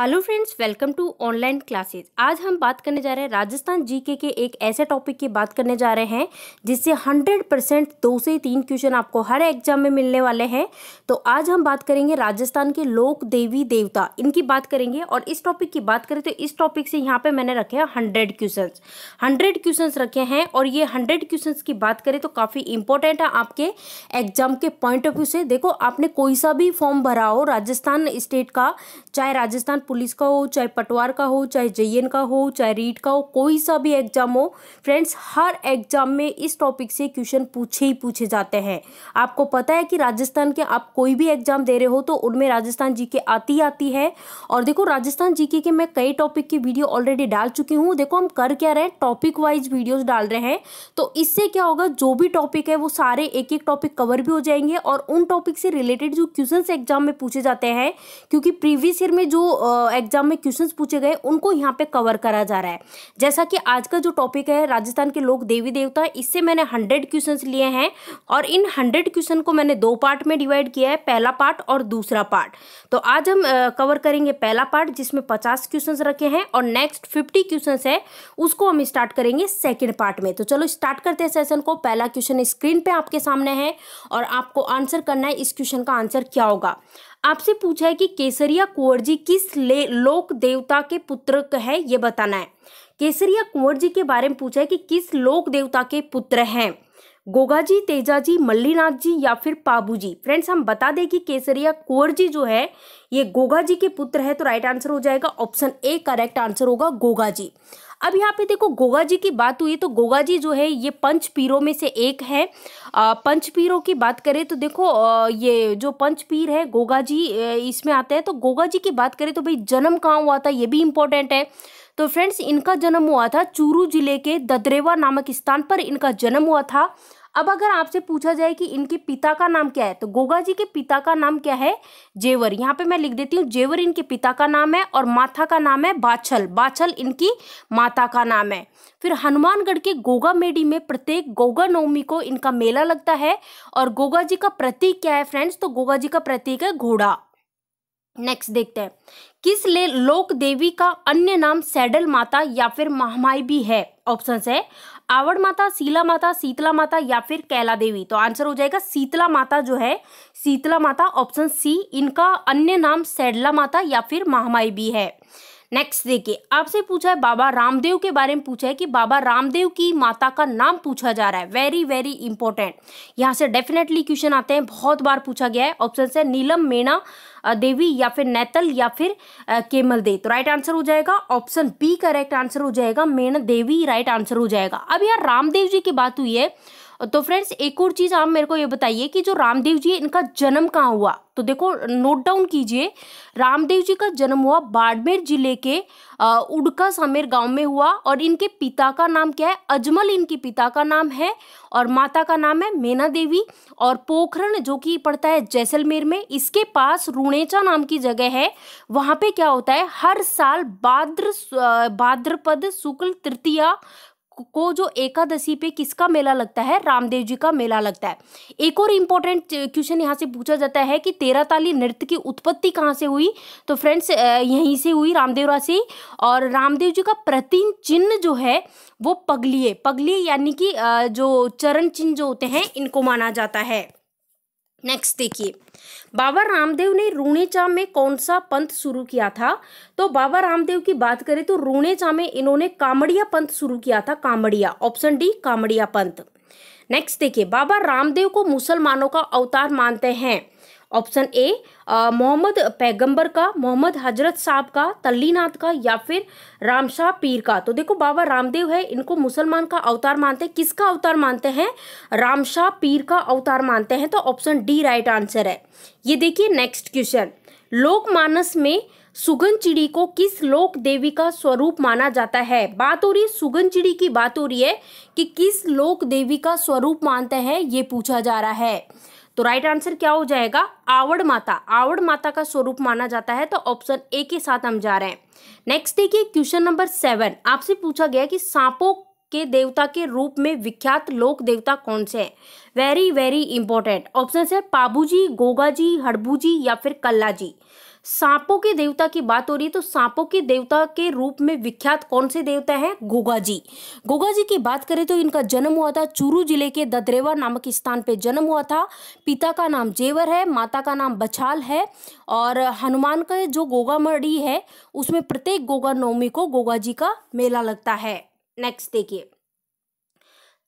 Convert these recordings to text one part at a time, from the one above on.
hello friends welcome to online classes आज हम बात करने जा रहे हैं राजस्थान जीके के एक ऐसे टॉपिक की बात करने जा रहे हैं जिससे 100 परसेंट दो से तीन क्वेश्चन आपको हर एग्जाम में मिलने वाले हैं तो आज हम बात करेंगे राजस्थान के लोक देवी देवता इनकी बात करेंगे और इस टॉपिक की बात करें तो इस टॉपिक से यहाँ पर मैंने रखे हैं हंड्रेड क्वेश्चन हंड्रेड क्वेश्चन रखे हैं और ये हंड्रेड क्वेश्चन की बात करें तो काफ़ी इंपॉर्टेंट है आपके एग्जाम के पॉइंट ऑफ व्यू से देखो आपने कोई सा भी फॉर्म भरा हो राजस्थान स्टेट का चाहे राजस्थान पुलिस का हो चाहे पटवार का हो चाहे जे का हो चाहे रीट का हो कोई सा भी एग्जाम हो फ्रेंड्स हर एग्जाम में इस टॉपिक से क्वेश्चन पूछे ही पूछे जाते हैं आपको पता है कि राजस्थान के आप कोई भी एग्जाम दे रहे हो तो उनमें राजस्थान जी आती आती है और देखो राजस्थान जी के मैं कई टॉपिक की वीडियो ऑलरेडी डाल चुकी हूँ देखो हम कर क्या रहे हैं टॉपिक वाइज वीडियोज डाल रहे हैं तो इससे क्या होगा जो भी टॉपिक है वो सारे एक एक टॉपिक कवर भी हो जाएंगे और उन टॉपिक से रिलेटेड जो क्वेश्चन एग्जाम में पूछे जाते हैं क्योंकि प्रीवियस ईयर में जो आ, एग्जाम में क्वेश्चंस पूछे गए उनको यहाँ पे कवर करा जा रहा है जैसा कि आज का जो टॉपिक है राजस्थान के लोग देवी देवता इससे मैंने हंड्रेड क्वेश्चंस लिए हैं और इन हंड्रेड क्वेश्चन को मैंने दो पार्ट में डिवाइड किया है पहला पार्ट और दूसरा पार्ट तो आज हम कवर करेंगे पहला पार्ट जिसमें पचास क्वेश्चन रखे हैं और नेक्स्ट फिफ्टी क्वेश्चन है उसको हम स्टार्ट करेंगे सेकेंड पार्ट में तो चलो स्टार्ट करते हैं सेशन को पहला क्वेश्चन स्क्रीन पर आपके सामने है और आपको आंसर करना है इस क्वेश्चन का आंसर क्या होगा आपसे पूछा है कि केसरिया कुंवर जी किस ले लोक देवता के पुत्र है ये बताना है केसरिया कुंवर जी के बारे में पूछा है कि किस लोक देवता के पुत्र हैं गोगा जी तेजा जी मल्लीनाथ जी या फिर पाबू जी फ्रेंड्स हम बता दें कि केसरिया कुंवर जी जो है ये गोगा जी के पुत्र है तो राइट आंसर हो जाएगा ऑप्शन ए करेक्ट आंसर होगा गोगा जी अब यहाँ पे देखो गोगा जी की बात हुई तो गोगा जी जो है ये पंच पीरों में से एक है पंच पीरों की बात करें तो देखो ये जो पंच पीर है गोगा जी इसमें आते हैं तो गोगा जी की बात करें तो भाई जन्म कहाँ हुआ था ये भी इम्पोर्टेंट है तो फ्रेंड्स इनका जन्म हुआ था चूरू जिले के ददरेवा नामक स्थान पर इनका जन्म हुआ था अब अगर आपसे पूछा जाए कि इनके पिता का नाम क्या है तो गोगा जी के पिता का नाम क्या है जेवर यहाँ पे मैं लिख देती हूँ जेवर इनके पिता का नाम है और माथा का नाम है बाछल बाछल इनकी माता का नाम है फिर हनुमानगढ़ के गोगा मेडी में प्रत्येक गोगा नवमी को इनका मेला लगता है और गोगा जी का प्रतीक क्या है फ्रेंड्स तो गोगा जी का प्रतीक है घोड़ा नेक्स्ट देखते हैं किस ले लोक देवी का अन्य नाम सैडल माता या फिर महामाई भी है ऑप्शन है आवड़ माता सीला माता शीतला माता या फिर कैला देवी तो आंसर हो जाएगा शीतला माता जो है शीतला माता ऑप्शन सी इनका अन्य नाम सैडला माता या फिर महामाई भी है नेक्स्ट देखिए आपसे पूछा है बाबा रामदेव के बारे में पूछा है कि बाबा रामदेव की माता का नाम पूछा जा रहा है वेरी वेरी इंपॉर्टेंट यहाँ से डेफिनेटली क्वेश्चन आते हैं बहुत बार पूछा गया है ऑप्शन है नीलम मेणा देवी या फिर नेतल या फिर केमल देव तो राइट आंसर हो जाएगा ऑप्शन बी करेक्ट आंसर हो जाएगा मेणा देवी राइट आंसर हो जाएगा अब यार रामदेव जी की बात हुई है तो फ्रेंड्स एक और चीज़ आप मेरे को ये बताइए कि जो रामदेव जी इनका जन्म कहाँ हुआ तो देखो नोट डाउन कीजिए रामदेव जी का जन्म हुआ बाड़मेर जिले के उड़का समेर गांव में हुआ और इनके पिता का नाम क्या है अजमल इनके पिता का नाम है और माता का नाम है मेना देवी और पोखरण जो कि पड़ता है जैसलमेर में इसके पास रूणेचा नाम की जगह है वहाँ पे क्या होता है हर साल भाद्र भाद्रपद शुक्ल तृतीया को जो एकादशी पे किसका मेला लगता है रामदेव जी का मेला लगता है एक और इम्पोर्टेंट क्वेश्चन यहाँ से पूछा जाता है कि तेरह ताली नृत्य की उत्पत्ति कहाँ से हुई तो फ्रेंड्स यहीं से हुई रामदेवरा से और रामदेव जी का प्रतिम चिन्ह जो है वो पगलिए पगलिए यानी कि जो चरण चिन्ह जो होते हैं इनको माना जाता है नेक्स्ट देखिए बाबा रामदेव ने रूणेचा में कौन सा पंथ शुरू किया था तो बाबा रामदेव की बात करें तो रूणेचा में इन्होंने कामड़िया पंथ शुरू किया था कामड़िया ऑप्शन डी कामड़िया पंथ नेक्स्ट देखिए बाबा रामदेव को मुसलमानों का अवतार मानते हैं ऑप्शन ए मोहम्मद पैगंबर का मोहम्मद हजरत साहब का तल्लीनाथ का या फिर रामशाह पीर का तो देखो बाबा रामदेव है इनको मुसलमान का अवतार मानते हैं किसका अवतार मानते हैं रामशाह पीर का अवतार मानते हैं तो ऑप्शन डी राइट आंसर है ये देखिए नेक्स्ट क्वेश्चन लोकमानस में सुगन चिड़ी को किस लोक देवी का स्वरूप माना जाता है बात हो रही है सुगन चिड़ी की बात हो रही है कि किस लोक देवी का स्वरूप मानते हैं ये पूछा जा रहा है तो राइट आंसर क्या हो जाएगा आवड़ माता आवड़ माता का स्वरूप माना जाता है तो ऑप्शन ए के साथ हम जा रहे हैं नेक्स्ट देखिए क्वेश्चन नंबर सेवन आपसे पूछा गया कि सांपों के देवता के रूप में विख्यात लोक देवता कौन से हैं वेरी वेरी इंपॉर्टेंट ऑप्शन है पाबूजी गोगाजी जी या फिर कल्लाजी सांपों के देवता की बात हो रही है तो सांपों के देवता के रूप में विख्यात कौन से देवता हैं गोगा जी गोगा जी की बात करें तो इनका जन्म हुआ था चूरू जिले के ददरेवा नामक स्थान पर जन्म हुआ था पिता का नाम जेवर है माता का नाम बछाल है और हनुमान का जो गोगा मढ़ी है उसमें प्रत्येक गोगा नवमी को गोगा जी का मेला लगता है नेक्स्ट देखिए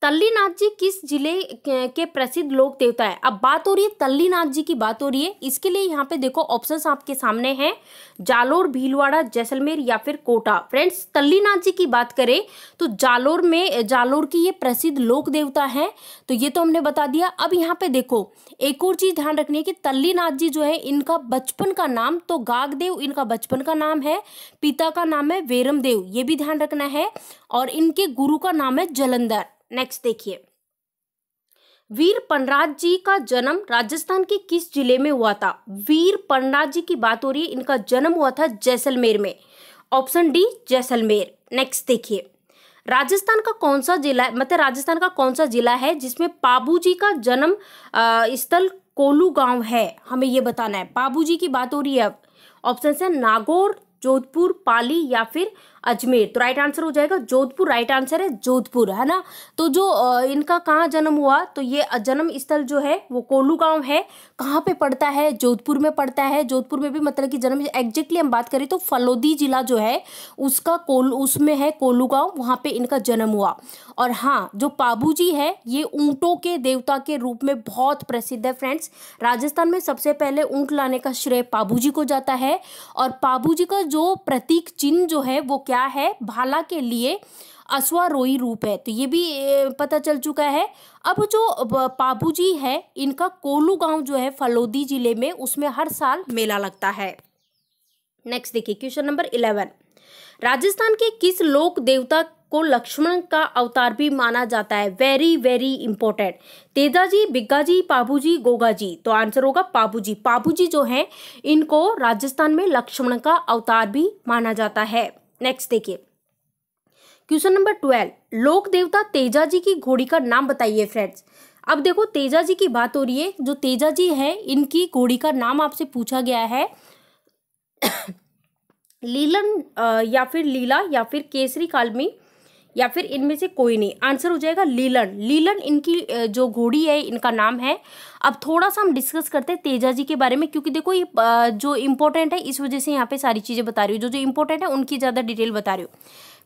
तल्लीनाथ जी किस जिले के प्रसिद्ध लोक देवता है अब बात हो रही है तल्लीनाथ जी की बात हो रही है इसके लिए यहाँ पे देखो ऑप्शंस आपके सामने हैं जालोर भीलवाड़ा जैसलमेर या फिर कोटा फ्रेंड्स तल्लीनाथ जी की बात करें तो जालोर में जालोर की ये प्रसिद्ध लोक देवता है तो ये तो हमने बता दिया अब यहाँ पे देखो एक और चीज़ ध्यान रखनी है कि तल्लीनाथ जी जो है इनका बचपन का नाम तो गागदेव इनका बचपन का नाम है पिता का नाम है वेरमदेव ये भी ध्यान रखना है और इनके गुरु का नाम है जलंधर नेक्स्ट देखिए वीर पनराज जी का जन्म राजस्थान के किस जिले में हुआ था वीर पनराज जी की बात हो रही है इनका जन्म हुआ था जैसलमेर में ऑप्शन डी जैसलमेर नेक्स्ट देखिए राजस्थान का कौन सा जिला मतलब राजस्थान का कौन सा जिला है जिसमें पाबू जी का जन्म स्थल कोलू गांव है हमें ये बताना है पाबू जी की बात हो रही है अब ऑप्शन है नागौर जोधपुर पाली या फिर अजमेर तो राइट आंसर हो जाएगा जोधपुर राइट आंसर है जोधपुर है ना तो जो इनका कहाँ जन्म हुआ तो ये जन्म स्थल जो है वो कोलू गांव है कहाँ पे पड़ता है जोधपुर में पड़ता है जोधपुर में भी मतलब कि जन्म एग्जैक्टली हम बात करें तो फलोदी जिला जो है उसका कोल उसमें है कोलू गाँव वहाँ पे इनका जन्म हुआ और हाँ जो पाबू जी है ये ऊँटों के देवता के रूप में बहुत प्रसिद्ध है फ्रेंड्स राजस्थान में सबसे पहले ऊँट लाने का श्रेय पाबू जी को जाता है और पाबू जी का जो प्रतीक चिन्ह जो है वो क्या है भाला के लिए अश्वारोही रूप है तो ये भी पता चल चुका है अब जो पापूजी है इनका कोलू गांव जो है फलोदी जिले में उसमें हर साल मेला लगता है नेक्स्ट देखिए क्वेश्चन नंबर इलेवन राजस्थान के किस लोक देवता को लक्ष्मण का अवतार भी माना जाता है very very important Tejaji Biggaji Goga Gogaji तो आंसर होगा पाबूजी जी जो हैं इनको राजस्थान में लक्ष्मण का अवतार भी माना जाता है नेक्स्ट देखिए क्वेश्चन नंबर ट्वेल्व लोक देवता तेजा जी की घोड़ी का नाम बताइए फ्रेंड्स अब देखो तेजा जी की बात हो रही है जो तेजा जी है इनकी घोड़ी का नाम आपसे पूछा गया है लीलन या फिर लीला या फिर केसरी कालमी या फिर इनमें से कोई नहीं आंसर हो जाएगा लीलन लीलन इनकी जो घोड़ी है इनका नाम है अब थोड़ा सा हम डिस्कस करते हैं तेजा जी के बारे में क्योंकि देखो ये जो इम्पोर्टेंट है इस वजह से यहाँ पे सारी चीज़ें बता रही हूँ जो जो इम्पोर्टेंट है उनकी ज़्यादा डिटेल बता रही हूँ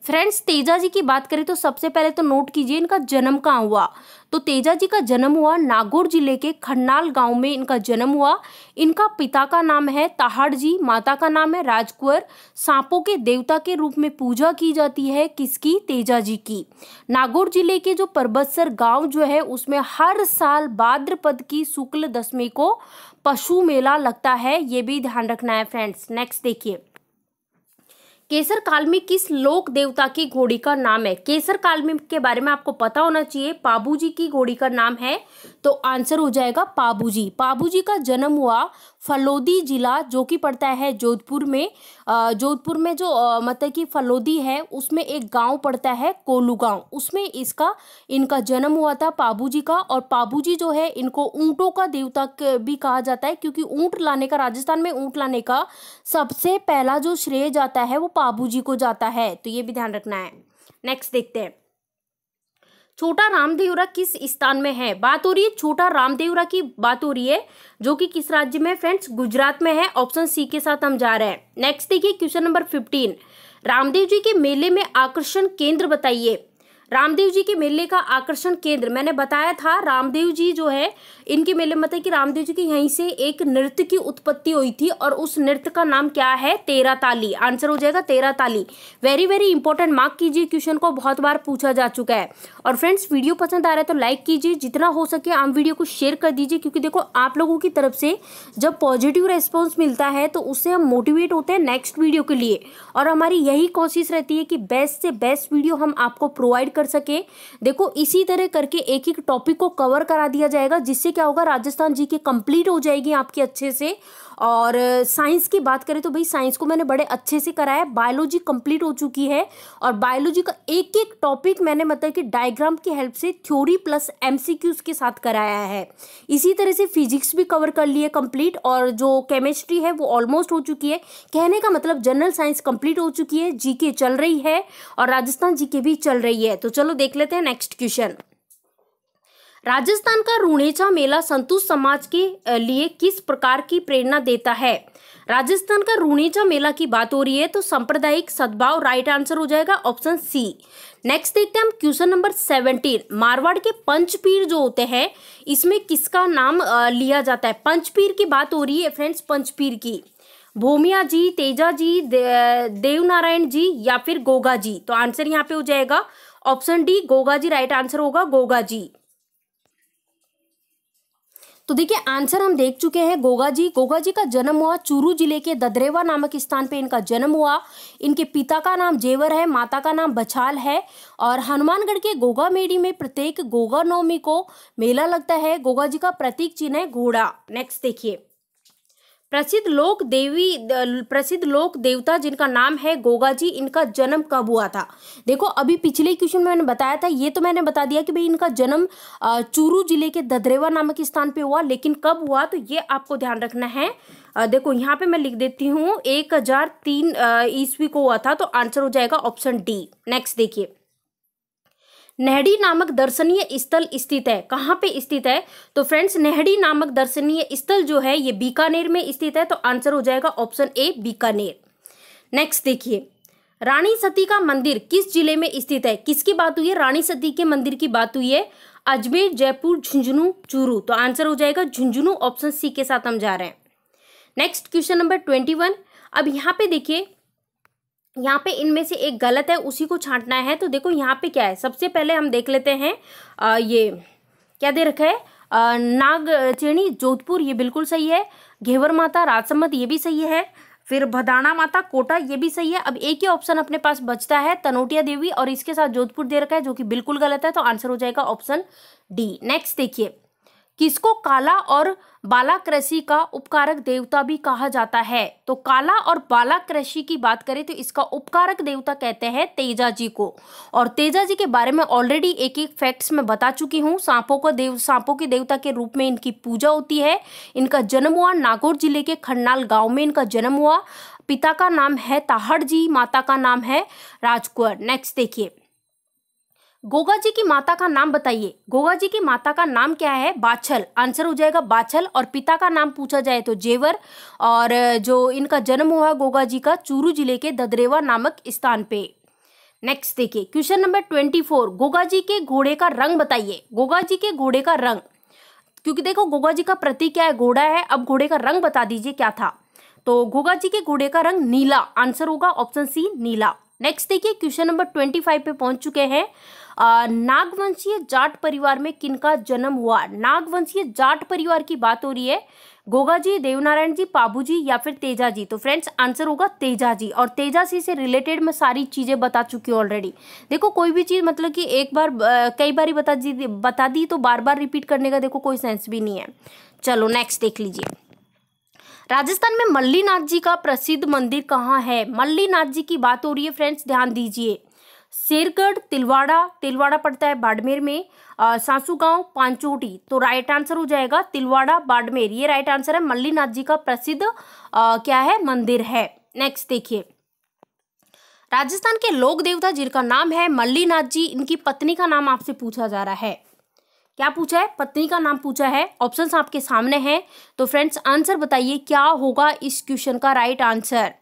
फ्रेंड्स तेजा जी की बात करें तो सबसे पहले तो नोट कीजिए इनका जन्म कहाँ हुआ तो तेजा जी का जन्म हुआ नागौर जिले के खन्नाल गांव में इनका जन्म हुआ इनका पिता का नाम है ताहाड़ जी माता का नाम है राजकुंवर सांपों के देवता के रूप में पूजा की जाती है किसकी तेजा जी की नागौर जिले के जो परबतसर गांव जो है उसमें हर साल भाद्रपद की शुक्ल दशमी को पशु मेला लगता है ये भी ध्यान रखना है फ्रेंड्स नेक्स्ट देखिए केसर काल में किस लोक देवता की घोड़ी का नाम है केसर काल में के बारे में आपको पता होना चाहिए पाबूजी की घोड़ी का नाम है तो आंसर हो जाएगा पाबूजी जी का जन्म हुआ फलोदी ज़िला जो कि पड़ता है जोधपुर में जोधपुर में जो मतलब कि फलोदी है उसमें एक गांव पड़ता है कोलू गांव उसमें इसका इनका जन्म हुआ था पाबूजी का और पाबूजी जो है इनको ऊँटों का देवता भी कहा जाता है क्योंकि ऊँट लाने का राजस्थान में ऊँट लाने का सबसे पहला जो श्रेय जाता है वो जी को जाता है तो ये भी ध्यान रखना है नेक्स्ट देखते हैं छोटा रामदेवरा किस स्थान में है बात हो रही है छोटा रामदेवरा की बात हो रही है जो कि किस राज्य में फ्रेंड्स गुजरात में है ऑप्शन सी के साथ हम जा रहे हैं नेक्स्ट देखिए question number fifteen Ramdev ji के मेले में आकर्षण केंद्र बताइए रामदेव जी के मेले का आकर्षण केंद्र मैंने बताया था रामदेव जी जो है इनके मेले मतलब कि रामदेव जी की यहीं से एक नृत्य की उत्पत्ति हुई थी और उस नृत्य का नाम क्या है तेरा ताली आंसर हो जाएगा Terah Tali very very important mark कीजिए क्वेश्चन को बहुत बार पूछा जा चुका है और फ्रेंड्स वीडियो पसंद आ रहा है तो लाइक कीजिए जितना हो सके आप वीडियो को शेयर कर दीजिए क्योंकि देखो आप लोगों की तरफ से जब पॉजिटिव रेस्पॉन्स मिलता है तो उससे हम मोटिवेट होते हैं नेक्स्ट वीडियो के लिए और हमारी यही कोशिश रहती है कि बेस्ट से बेस्ट वीडियो हम आपको प्रोवाइड कर कर सके देखो इसी तरह करके एक एक टॉपिक को कवर करा दिया जाएगा जिससे क्या होगा राजस्थान जी की कंप्लीट हो जाएगी आपकी अच्छे से और साइंस की बात करें तो भाई साइंस को मैंने बड़े अच्छे से कराया बायोलॉजी कंप्लीट हो चुकी है और बायोलॉजी का एक एक टॉपिक मैंने मतलब कि डायग्राम की हेल्प से थ्योरी प्लस एमसीक्यूज के साथ कराया है इसी तरह से फिजिक्स भी कवर कर लिए कंप्लीट और जो केमिस्ट्री है वो ऑलमोस्ट हो चुकी है कहने का मतलब जनरल साइंस कंप्लीट हो चुकी है जी चल रही है और राजस्थान जी भी चल रही है तो चलो देख लेते हैं नेक्स्ट क्वेश्चन राजस्थान का रूणेचा मेला संतुष समाज के लिए किस प्रकार की प्रेरणा देता है राजस्थान का रूणेचा मेला की बात हो रही है तो सांप्रदायिक सद्भाव राइट आंसर हो जाएगा ऑप्शन सी नेक्स्ट देखते हैं हम क्वेश्चन नंबर सेवनटीन मारवाड़ के पंचपीर जो होते हैं इसमें किसका नाम लिया जाता है पंचपीर की बात हो रही है फ्रेंड्स पंचपीर की भूमिया जी तेजा जी दे, देवनारायण जी या फिर गोगा जी तो आंसर यहाँ पे हो जाएगा option D Goga ji right answer होगा गोगा जी तो देखिए आंसर हम देख चुके हैं गोगा जी गोगा जी का जन्म हुआ चूरू जिले के ददरेवा नामक स्थान पे इनका जन्म हुआ इनके पिता का नाम जेवर है माता का नाम बछाल है और हनुमानगढ़ के गोगा मेड़ी में प्रत्येक गोगा नवमी को मेला लगता है गोगा जी का प्रतीक चिन्ह है घोड़ा नेक्स्ट देखिए प्रसिद्ध लोक देवी प्रसिद्ध लोक देवता जिनका नाम है गोगा जी इनका जन्म कब हुआ था देखो अभी पिछले क्वेश्चन में मैंने बताया था ये तो मैंने बता दिया कि भाई इनका जन्म चूरू जिले के ददरेवा नामक स्थान पे हुआ लेकिन कब हुआ तो ये आपको ध्यान रखना है देखो यहाँ पे मैं लिख देती हूँ एक हजार तीन ईस्वी को हुआ था तो आंसर हो जाएगा ऑप्शन डी नेक्स्ट देखिए नेहड़ी नामक दर्शनीय स्थल स्थित है कहाँ पे स्थित है तो फ्रेंड्स नेहड़ी नामक दर्शनीय स्थल जो है ये बीकानेर में स्थित है तो आंसर हो जाएगा ऑप्शन ए बीकानेर नेक्स्ट देखिए रानी सती का मंदिर किस जिले में स्थित है किसकी बात हुई है रानी सती के मंदिर की बात हुई है अजमेर जयपुर झुंझुनू चूरू तो आंसर हो जाएगा झुंझुनू ऑप्शन सी के साथ हम जा रहे हैं next question number twenty one अब यहाँ पे देखिए यहाँ पे इनमें से एक गलत है उसी को छांटना है तो देखो यहाँ पे क्या है सबसे पहले हम देख लेते हैं आ, ये क्या दे रखा है नागचेणी नाग चेणी जोधपुर ये बिल्कुल सही है घेवर माता राजसमत ये भी सही है फिर भदाना माता कोटा ये भी सही है अब एक ही ऑप्शन अपने पास बचता है तनोटिया देवी और इसके साथ जोधपुर दे रखा है जो कि बिल्कुल गलत है तो आंसर हो जाएगा ऑप्शन डी नेक्स्ट देखिए किसको काला और बालाकृषि का उपकारक देवता भी कहा जाता है तो काला और बालाकृषि की बात करें तो इसका उपकारक देवता कहते हैं तेजा जी को और तेजा जी के बारे में ऑलरेडी एक एक फैक्ट्स में बता चुकी हूँ सांपों को देव सांपों के देवता के रूप में इनकी पूजा होती है इनका जन्म हुआ नागौर जिले के खन्नाल गाँव में इनका जन्म हुआ पिता का नाम है ताहड़ जी माता का नाम है राजकुंवर नेक्स्ट देखिए गोगा जी की माता का नाम बताइए गोगा जी की माता का नाम क्या है बाछल आंसर हो जाएगा बाछल और पिता का नाम पूछा जाए तो जेवर और जो इनका जन्म हुआ गोगा जी का चूरू जिले के ददरेवा नामक स्थान पे नेक्स्ट देखिए question number twenty four Goga ji के घोड़े का रंग बताइए गोगा जी के घोड़े का रंग क्योंकि देखो गोगा जी का प्रतीक क्या है घोड़ा है अब घोड़े का रंग बता दीजिए क्या था तो गोगा जी के घोड़े का रंग नीला आंसर होगा ऑप्शन सी नीला नेक्स्ट देखिए क्वेश्चन नंबर ट्वेंटी फाइव पे पहुंच चुके हैं नागवंशीय जाट परिवार में किनका जन्म हुआ नागवंशीय जाट परिवार की बात हो रही है गोगा जी देवनारायण जी पाबू जी या फिर तेजा जी तो फ्रेंड्स आंसर होगा तेजा जी और तेजा जी से रिलेटेड मैं सारी चीज़ें बता चुकी हूँ ऑलरेडी देखो कोई भी चीज़ मतलब कि एक बार कई बार ही बता दी बता दी तो बार बार रिपीट करने का देखो कोई सेंस भी नहीं है चलो नेक्स्ट देख लीजिए राजस्थान में मल्लीनाथ जी का प्रसिद्ध मंदिर कहाँ है मल्लीनाथ जी की बात हो रही है फ्रेंड्स ध्यान दीजिए शेरगढ़ तिलवाड़ा तिलवाड़ा पड़ता है बाड़मेर में सांसू गांव पांचोटी तो राइट आंसर हो जाएगा तिलवाड़ा बाड़मेर ये राइट आंसर है मल्लीनाथ जी का प्रसिद्ध क्या है मंदिर है नेक्स्ट देखिए राजस्थान के लोक देवता जिनका नाम है मल्लीनाथ जी इनकी पत्नी का नाम आपसे पूछा जा रहा है क्या पूछा है पत्नी का नाम पूछा है ऑप्शंस आपके सामने हैं तो फ्रेंड्स आंसर बताइए क्या होगा इस क्वेश्चन का राइट आंसर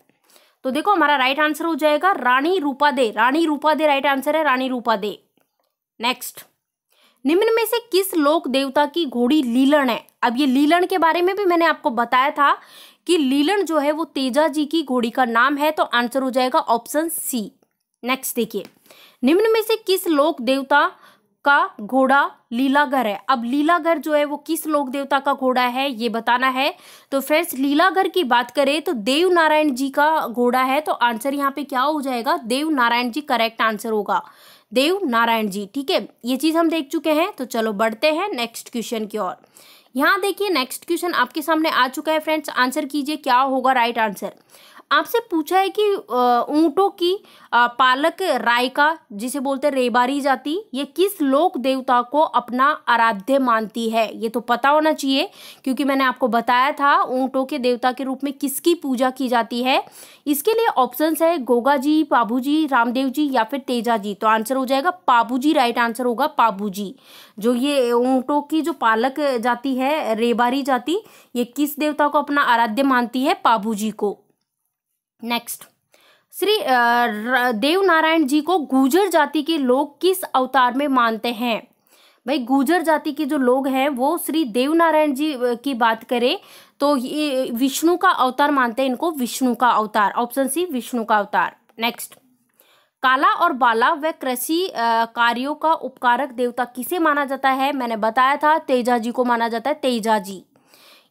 तो देखो हमारा राइट आंसर हो जाएगा रानी रूपा दे रानी रूपा दे राइट आंसर है रानी रूपा दे नेक्स्ट निम्न में से किस लोक देवता की घोड़ी लीलन है अब ये लीलन के बारे में भी मैंने आपको बताया था कि लीलन जो है वो तेजा जी की घोड़ी का नाम है तो आंसर हो जाएगा ऑप्शन सी नेक्स्ट देखिए निम्न में से किस लोक देवता का घोड़ा लीलागर है अब लीलागर जो है वो किस लोक देवता का घोड़ा है ये बताना है तो फ्रेंड्स लीलागर की बात करें तो देव नारायण जी का घोड़ा है तो आंसर यहाँ पे क्या हो जाएगा देव नारायण जी करेक्ट आंसर होगा देव नारायण जी ठीक है ये चीज़ हम देख चुके हैं तो चलो बढ़ते हैं नेक्स्ट क्वेश्चन की ओर यहाँ देखिए नेक्स्ट क्वेश्चन आपके सामने आ चुका है फ्रेंड्स आंसर कीजिए क्या होगा राइट आंसर आपसे पूछा है कि ऊँटों की पालक रायका जिसे बोलते हैं रेबारी जाति ये किस लोक देवता को अपना आराध्य मानती है ये तो पता होना चाहिए क्योंकि मैंने आपको बताया था ऊँटों के देवता के रूप में किसकी पूजा की जाती है इसके लिए ऑप्शंस है गोगा जी पाबू जी रामदेव जी या फिर तेजा जी तो आंसर हो जाएगा पाबू जी राइट आंसर होगा पाबू जी जो ये ऊँटों की जो पालक जाति है रेबारी जाति ये किस देवता को अपना आराध्य मानती है पाबू जी को नेक्स्ट श्री देव नारायण जी को गुजर जाति के लोग किस अवतार में मानते हैं भाई गुजर जाति के जो लोग हैं वो श्री देव नारायण जी की बात करें तो ये विष्णु का अवतार मानते हैं इनको विष्णु का अवतार ऑप्शन सी विष्णु का अवतार नेक्स्ट काला और बाला व कृषि कार्यों का उपकारक देवता किसे माना जाता है मैंने बताया था तेजा जी को माना जाता है तेजा जी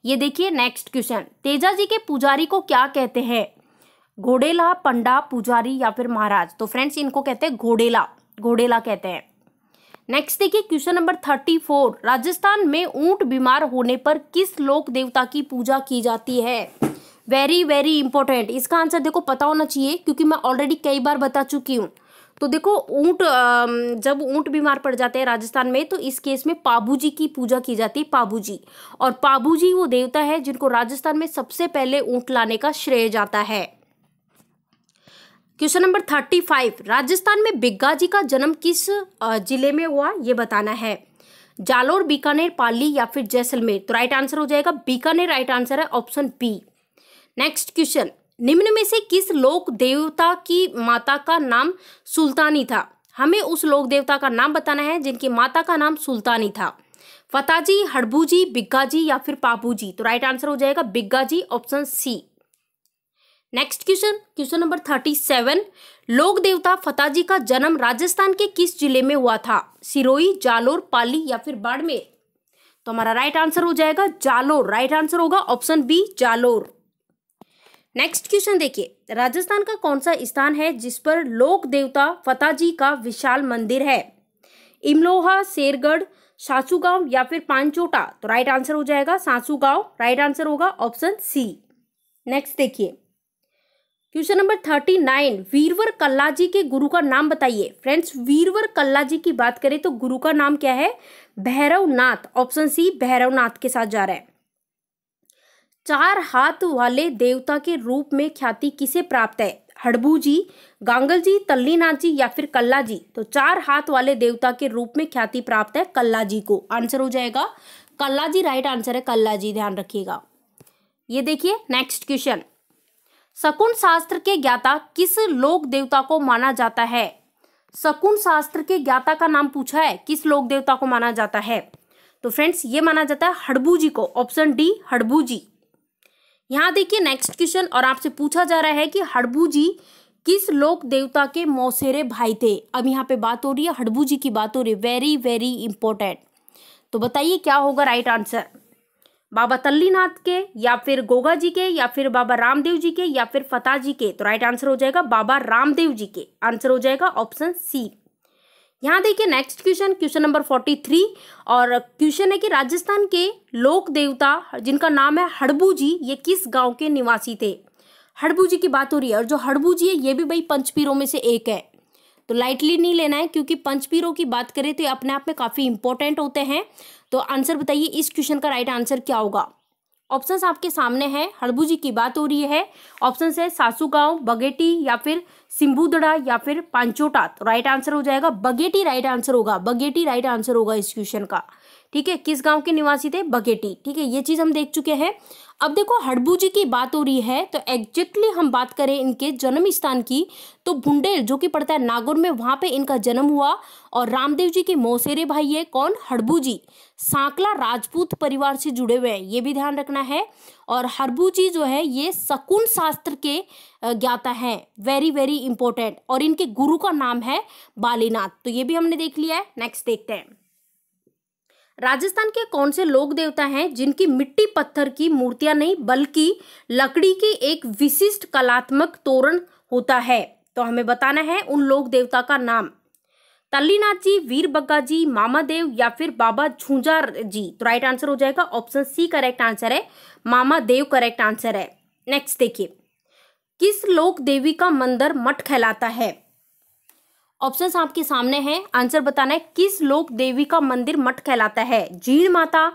ये देखिए नेक्स्ट क्वेश्चन तेजा जी के पुजारी को क्या कहते हैं घोड़ेला पंडा पुजारी या फिर महाराज तो फ्रेंड्स इनको कहते हैं घोड़ेला घोड़ेला कहते हैं नेक्स्ट देखिए question number thirty four Rajasthan में ऊंट बीमार होने पर किस लोक देवता की पूजा की जाती है वेरी वेरी इंपॉर्टेंट इसका आंसर देखो पता होना चाहिए क्योंकि मैं ऑलरेडी कई बार बता चुकी हूँ तो देखो ऊँट जब ऊँट बीमार पड़ जाते हैं राजस्थान में तो इस केस में जी की पूजा की जाती है जी और जी वो देवता है जिनको राजस्थान में सबसे पहले ऊँट लाने का श्रेय जाता है question number thirty five Rajasthan में बिग्गा जी का जन्म किस जिले में हुआ ये बताना है जालोर बीकानेर पाली या फिर जैसलमेर तो राइट आंसर हो जाएगा बीकानेर राइट आंसर है ऑप्शन बी नेक्स्ट क्वेश्चन निम्न में से किस लोक देवता की माता का नाम सुल्तानी था हमें उस लोक देवता का नाम बताना है जिनकी माता का नाम सुल्तानी था फताजी हड़बूजी जी या फिर पापू जी तो राइट आंसर हो जाएगा Bigga ji option C next question question number thirty seven लोक देवता फताजी का जन्म राजस्थान के किस जिले में हुआ था सिरोही जालोर पाली या फिर बाड़मेर तो हमारा राइट आंसर हो जाएगा जालोर राइट आंसर होगा option B Jalore next question देखिए राजस्थान का कौन सा स्थान है जिस पर लोक देवता फताजी का विशाल मंदिर है इमलोहा शेरगढ़ सासुगांव या फिर पांचोटा तो राइट आंसर हो जाएगा सासुगांव राइट आंसर होगा ऑप्शन सी नेक्स्ट देखिए क्वेश्चन नंबर थर्टी नाइन वीरवर कल्ला जी के गुरु का नाम बताइए फ्रेंड्स वीरवर कल्ला जी की बात करें तो गुरु का नाम क्या है भैरवनाथ ऑप्शन सी भैरवनाथ के साथ जा रहा है चार हाथ वाले देवता के रूप में ख्याति किसे प्राप्त है हड़बू जी गांगल जी तल्लीनाथ जी या फिर कल्ला जी तो चार हाथ वाले देवता के रूप में ख्याति प्राप्त है कल्ला जी को आंसर हो जाएगा कल्ला जी राइट आंसर है कल्ला जी ध्यान रखिएगा ये देखिए नेक्स्ट क्वेश्चन शकुन शास्त्र के ज्ञाता किस लोक देवता को माना जाता है शकुन शास्त्र के ज्ञाता का नाम पूछा है किस लोक देवता को माना जाता है तो फ्रेंड्स ये माना जाता है हड़बू जी को ऑप्शन डी हड़बू जी यहाँ देखिए नेक्स्ट क्वेश्चन और आपसे पूछा जा रहा है कि हड़बू जी किस लोक देवता के मौसेरे भाई थे अब यहाँ पे बात हो रही है हड़बू जी की बात हो रही है वेरी वेरी इंपॉर्टेंट तो बताइए क्या होगा राइट आंसर बाबा तल्लीनाथ के या फिर गोगा जी के या फिर बाबा रामदेव जी के या फिर फतेह जी के तो राइट आंसर हो जाएगा बाबा रामदेव जी के आंसर हो जाएगा ऑप्शन सी यहाँ देखिए next question question number forty three और क्वेश्चन है कि राजस्थान के लोक देवता जिनका नाम है हड़बू जी ये किस गांव के निवासी थे हड़बू जी की बात हो रही है और जो हड़बू जी है ये भी भाई पंचपीरों में से एक है तो लाइटली नहीं लेना है क्योंकि पंचपीरों की बात करें तो ये अपने आप में काफ़ी इंपॉर्टेंट होते हैं तो आंसर बताइए इस क्वेश्चन का राइट आंसर क्या होगा ऑप्शंस आपके सामने है हड़बूजी की बात हो रही है ऑप्शंस है गांव बगेटी या फिर सिंबूदड़ा या फिर पांचोटा तो राइट आंसर हो जाएगा बगेटी राइट आंसर होगा बगेटी राइट आंसर होगा इस क्वेश्चन का ठीक है किस गांव के निवासी थे बगेटी ठीक है ये चीज़ हम देख चुके हैं अब देखो हड़बूजी की बात हो रही है तो एग्जैक्टली हम बात करें इनके जन्म स्थान की तो बुंडेल जो कि पड़ता है नागौर में वहाँ पे इनका जन्म हुआ और रामदेव जी के मौसेरे भाई है कौन हड़बूजी सांकला राजपूत परिवार से जुड़े हुए हैं ये भी ध्यान रखना है और हरबू जी जो है ये शकुन शास्त्र के ज्ञाता हैं वेरी वेरी इंपॉर्टेंट और इनके गुरु का नाम है बालीनाथ तो ये भी हमने देख लिया है नेक्स्ट देखते हैं राजस्थान के कौन से लोक देवता हैं जिनकी मिट्टी पत्थर की मूर्तियां नहीं बल्कि लकड़ी की एक विशिष्ट कलात्मक तोरण होता है तो हमें बताना है उन लोक देवता का नाम तल्लीनाथ जी वीरबग्गा जी मामा देव या फिर बाबा झूंझा जी तो राइट आंसर हो जाएगा ऑप्शन सी करेक्ट आंसर है मामा देव करेक्ट आंसर है नेक्स्ट देखिए किस लोक देवी का मंदिर मठ कहलाता है ऑप्शन आपके सामने हैं आंसर बताना है किस लोक देवी का मंदिर मठ कहलाता है जीण माता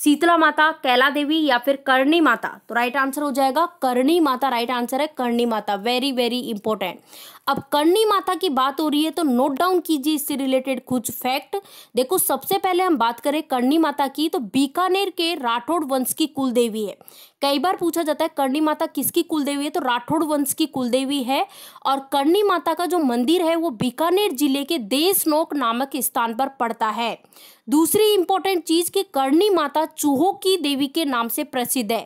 शीतला माता कैला देवी या फिर करणी माता तो राइट आंसर हो जाएगा करणी माता राइट आंसर है करणी माता वेरी वेरी इंपॉर्टेंट अब करणी माता की बात हो रही है तो नोट डाउन कीजिए इससे रिलेटेड कुछ फैक्ट देखो सबसे पहले हम बात करें करणी माता की तो बीकानेर के राठौड़ वंश की कुल देवी है कई बार पूछा जाता है करणी माता किसकी कुलदेवी है तो राठौड़ वंश की कुलदेवी है और करणी माता का जो मंदिर है वो बीकानेर जिले के देशनोक नामक स्थान पर पड़ता है दूसरी इंपॉर्टेंट चीज कि करणी माता चूहो की देवी के नाम से प्रसिद्ध है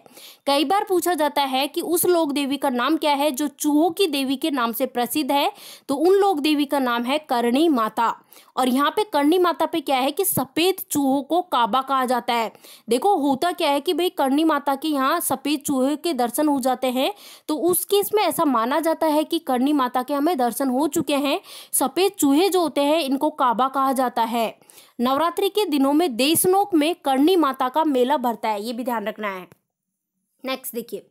कई बार पूछा जाता है कि उस लोक देवी का नाम क्या है जो चूहो की देवी के नाम से प्रसिद्ध है तो उन लोक देवी का नाम है करणी माता और यहाँ पे करणी माता पे क्या है कि सफ़ेद चूहों को काबा कहा जाता है देखो होता क्या है कि भाई करणी माता के यहाँ सफ़ेद चूहे के दर्शन हो जाते हैं तो उस केस में ऐसा माना जाता है कि करणी माता के हमें दर्शन हो चुके हैं सफ़ेद चूहे जो होते हैं इनको काबा कहा जाता है नवरात्रि के दिनों में देशनोक में करणी माता का मेला भरता है ये भी ध्यान रखना है नेक्स्ट देखिए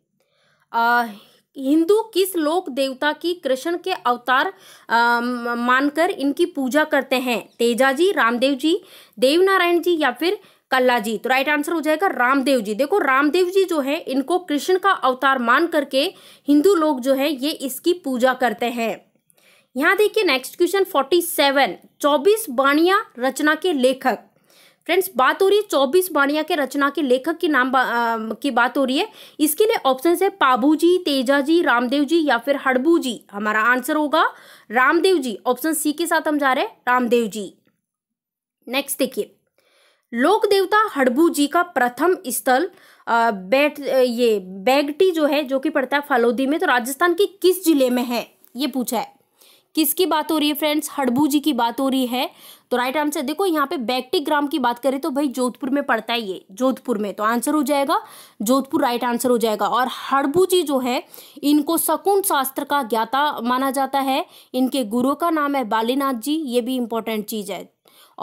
हिंदू किस लोक देवता की कृष्ण के अवतार मानकर इनकी पूजा करते हैं तेजा जी रामदेव जी देवनारायण जी या फिर कल्ला जी तो राइट आंसर हो जाएगा रामदेव जी देखो रामदेव जी जो है इनको कृष्ण का अवतार मान करके हिंदू लोग जो है ये इसकी पूजा करते हैं यहाँ देखिए नेक्स्ट क्वेश्चन फोर्टी सेवन चौबीस बाणिया रचना के लेखक फ्रेंड्स बात हो रही है चौबीस बाणिया के रचना के लेखक के नाम की बात हो रही है इसके लिए ऑप्शन है पाबू जी तेजा जी रामदेव जी या फिर हड़बू जी हमारा आंसर होगा रामदेव जी ऑप्शन सी के साथ हम जा रहे हैं रामदेव जी नेक्स्ट देखिए लोक देवता हड़बू जी का प्रथम स्थल बैठ ये बैगटी जो है जो कि पड़ता है फलोदी में तो राजस्थान के किस जिले में है ये पूछा है किसकी बात हो रही है फ्रेंड्स हड़बू जी की बात हो रही है तो राइट आंसर देखो यहाँ पे बैक्टिक ग्राम की बात करें तो भाई जोधपुर में पड़ता है ये जोधपुर में तो आंसर हो जाएगा जोधपुर राइट आंसर हो जाएगा और हड़बू जी जो है इनको शकुन शास्त्र का ज्ञाता माना जाता है इनके गुरु का नाम है बालीनाथ जी ये भी इम्पोर्टेंट चीज़ है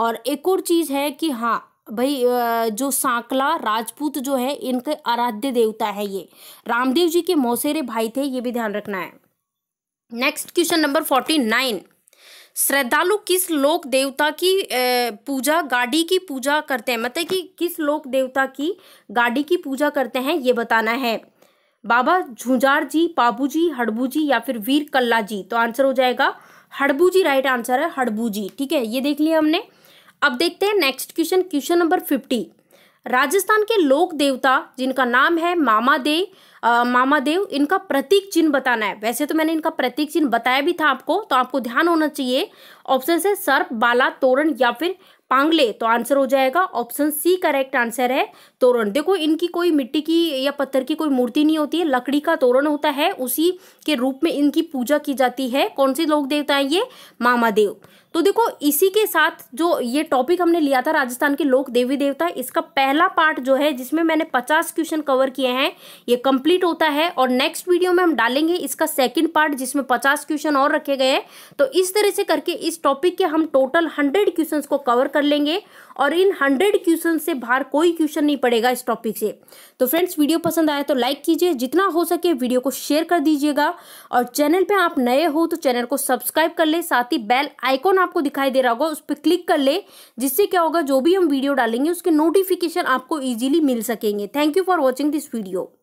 और एक और चीज़ है कि हाँ भाई जो सांकला राजपूत जो है इनके आराध्य देवता है ये रामदेव जी के मौसेरे भाई थे ये भी ध्यान रखना है next question number forty nine श्रद्धालु किस लोक देवता की पूजा गाड़ी की पूजा करते हैं मतलब कि किस लोक देवता की गाड़ी की पूजा करते हैं ये बताना है बाबा झुंझार जी बाबू जी हड़बू जी या फिर वीर कल्ला जी तो आंसर हो जाएगा हड़बू जी राइट आंसर है हड़बू जी ठीक है ये देख लिया हमने अब देखते हैं next question question number fifty Rajasthan के लोक देवता जिनका नाम है मामा देव मामा देव इनका प्रतीक चिन्ह बताना है वैसे तो मैंने इनका प्रतीक चिन्ह बताया भी था आपको तो आपको ध्यान होना चाहिए ऑप्शन है सर्प बाला तोरण या फिर पांगले तो आंसर हो जाएगा ऑप्शन सी करेक्ट आंसर है तोरण देखो इनकी कोई मिट्टी की या पत्थर की कोई मूर्ति नहीं होती है लकड़ी का तोरण होता है उसी के रूप में इनकी पूजा की जाती है कौन से लोग देवता है ये मामा देव तो देखो इसी के साथ जो ये टॉपिक हमने लिया था राजस्थान के लोक देवी देवता इसका पहला पार्ट जो है जिसमें मैंने पचास क्वेश्चन कवर किए हैं ये कंप्लीट होता है और नेक्स्ट वीडियो में हम डालेंगे इसका सेकेंड पार्ट जिसमें पचास क्वेश्चन और रखे गए हैं तो इस तरह से करके इस टॉपिक के हम टोटल हंड्रेड क्वेश्चन को कवर कर लेंगे और इन हंड्रेड क्वेश्चन से बाहर कोई क्वेश्चन नहीं पड़ेगा इस टॉपिक से तो फ्रेंड्स वीडियो पसंद आया तो लाइक कीजिए जितना हो सके वीडियो को शेयर कर दीजिएगा और चैनल पर आप नए हो तो चैनल को सब्सक्राइब कर ले साथ ही बेल आइकॉन आपको दिखाई दे रहा होगा उस पर क्लिक कर ले जिससे क्या होगा जो भी हम वीडियो डालेंगे उसके नोटिफिकेशन आपको ईजिली मिल सकेंगे thank you for watching this video